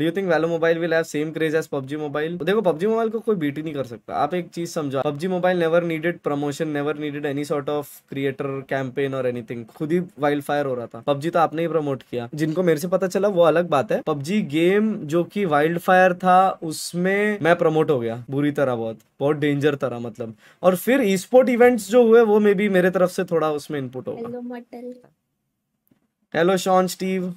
do you think Valo mobile will have same craze as PUBG mobile देखो PUBG mobile को कोई beat ही नहीं कर सकता आप एक चीज समझो PUBG mobile never needed promotion never needed any sort of creator campaign और एनीथिंग खुद ही वाइल्ड फायर हो रहा था पबजी तो आपने ही प्रमोट किया जिनको मेरे से पता चला वो अलग बात है पबजी गेम जो की वाइल्ड फायर था उसमें मैं प्रमोट हो गया बुरी तरह बहुत बहुत डेंजर तरह मतलब और फिर ई स्पोर्ट इवेंट्स जो हुए वो मे बी मेरे तरफ से थोड़ा उसमें इनपुट होगा हेलो शॉन स्टीव